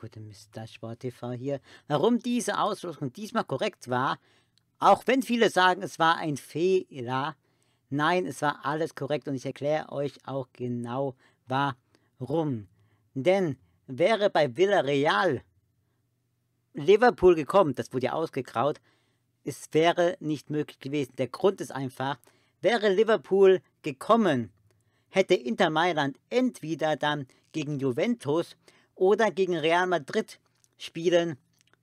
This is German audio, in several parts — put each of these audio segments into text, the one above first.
gute Mr. Sport TV hier, warum diese Auslosung diesmal korrekt war. Auch wenn viele sagen, es war ein Fehler. Nein, es war alles korrekt und ich erkläre euch auch genau warum. Denn wäre bei Villarreal Liverpool gekommen, das wurde ja ausgegraut, es wäre nicht möglich gewesen. Der Grund ist einfach, wäre Liverpool gekommen, hätte Inter Mailand entweder dann gegen Juventus oder gegen Real Madrid spielen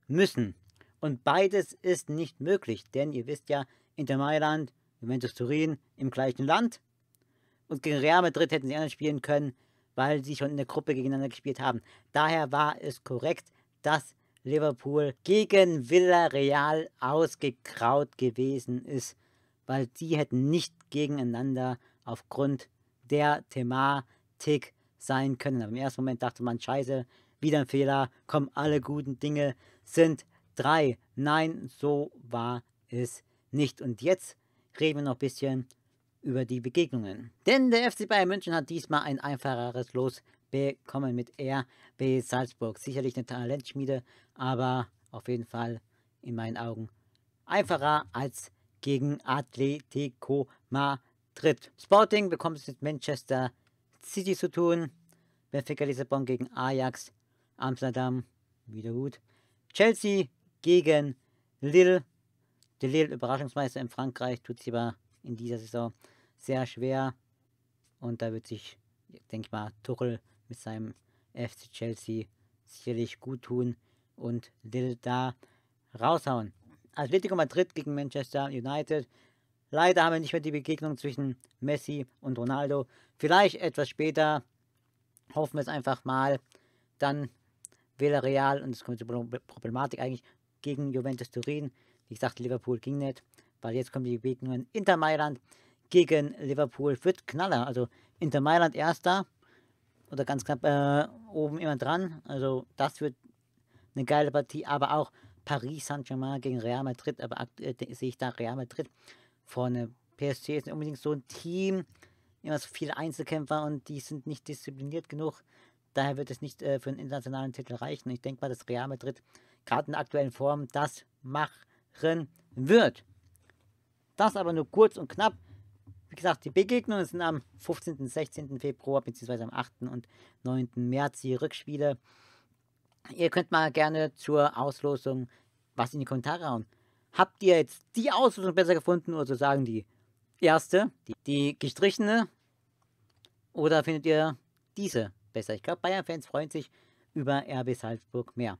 müssen. Und beides ist nicht möglich, denn ihr wisst ja, Inter Mailand, Juventus Turin im gleichen Land. Und gegen Real Madrid hätten sie anders spielen können, weil sie schon in der Gruppe gegeneinander gespielt haben. Daher war es korrekt, dass Liverpool gegen Villarreal ausgekraut gewesen ist, weil sie hätten nicht gegeneinander aufgrund der Thematik sein können. Aber im ersten Moment dachte man, scheiße, wieder ein Fehler, komm, alle guten Dinge, sind drei. Nein, so war es nicht. Und jetzt reden wir noch ein bisschen über die Begegnungen. Denn der FC Bayern München hat diesmal ein einfacheres Los bekommen mit RB Salzburg. Sicherlich eine Talentschmiede, aber auf jeden Fall in meinen Augen einfacher als gegen Atletico Madrid. Sporting bekommt es mit Manchester City zu tun. Benfica Lissabon gegen Ajax. Amsterdam, wieder gut. Chelsea gegen Lille. Der Lille, Überraschungsmeister in Frankreich, tut sich aber in dieser Saison sehr schwer. Und da wird sich, denke ich mal, Tuchel mit seinem FC Chelsea sicherlich gut tun und Lille da raushauen. Atletico Madrid gegen Manchester United. Leider haben wir nicht mehr die Begegnung zwischen Messi und Ronaldo. Vielleicht etwas später. Hoffen wir es einfach mal. Dann Villarreal und es kommt zur Problematik eigentlich gegen Juventus Turin. Ich sagte, Liverpool ging nicht, weil jetzt kommen die Begegnungen Inter Mailand gegen Liverpool. Wird Knaller. Also Inter Mailand erster oder ganz knapp äh, oben immer dran. Also das wird eine geile Partie. Aber auch Paris Saint-Germain gegen Real Madrid. Aber aktuell äh, sehe ich da Real Madrid vorne. PSG ist nicht unbedingt so ein Team, immer so viele Einzelkämpfer und die sind nicht diszipliniert genug. Daher wird es nicht äh, für einen internationalen Titel reichen. Ich denke mal, dass Real Madrid gerade in der aktuellen Form das machen wird. Das aber nur kurz und knapp. Wie gesagt, die Begegnungen sind am 15. und 16. Februar bzw. am 8. und 9. März die Rückspiele. Ihr könnt mal gerne zur Auslosung was in die Kommentare hauen. Habt ihr jetzt die Auslösung besser gefunden oder sozusagen die erste, die, die gestrichene? Oder findet ihr diese besser? Ich glaube, Bayern-Fans freuen sich über RB Salzburg mehr.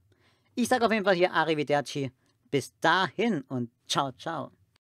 Ich sage auf jeden Fall hier Arrivederci. Bis dahin und ciao, ciao.